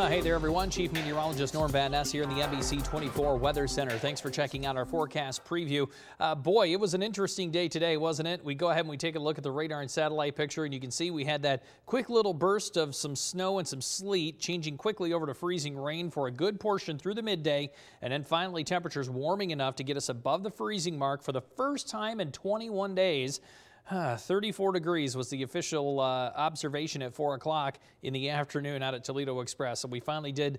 Uh, hey there, everyone. Chief Meteorologist Norm Van Ness here in the NBC 24 Weather Center. Thanks for checking out our forecast preview. Uh, boy, it was an interesting day today, wasn't it? We go ahead and we take a look at the radar and satellite picture, and you can see we had that quick little burst of some snow and some sleet, changing quickly over to freezing rain for a good portion through the midday, and then finally temperatures warming enough to get us above the freezing mark for the first time in 21 days. 34 degrees was the official uh, observation at 4 o'clock in the afternoon out at Toledo Express. So we finally did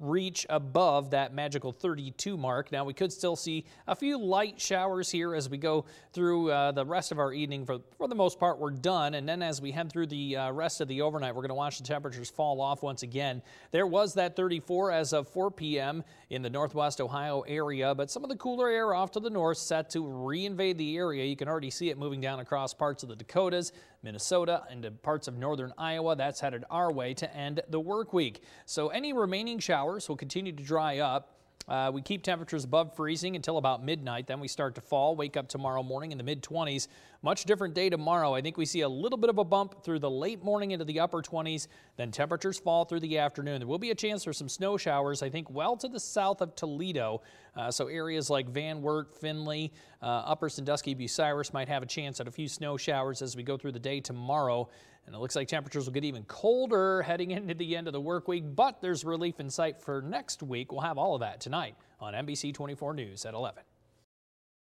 reach above that magical 32 mark. Now we could still see a few light showers here as we go through uh, the rest of our evening. For, for the most part, we're done. And then as we head through the uh, rest of the overnight, we're going to watch the temperatures fall off once again. There was that 34 as of 4 p.m. in the northwest Ohio area, but some of the cooler air off to the north set to reinvade the area. You can already see it moving down across across parts of the Dakotas, Minnesota, and parts of northern Iowa. That's headed our way to end the work week. So any remaining showers will continue to dry up. Uh, we keep temperatures above freezing until about midnight. Then we start to fall, wake up tomorrow morning in the mid 20s. Much different day tomorrow. I think we see a little bit of a bump through the late morning into the upper 20s. Then temperatures fall through the afternoon. There will be a chance for some snow showers, I think, well to the south of Toledo. Uh, so areas like Van Wert, Finley, uh, Upper Sandusky, Bucyrus might have a chance at a few snow showers as we go through the day tomorrow. And it looks like temperatures will get even colder heading into the end of the work week, but there's relief in sight for next week. We'll have all of that tonight on NBC 24 News at 11.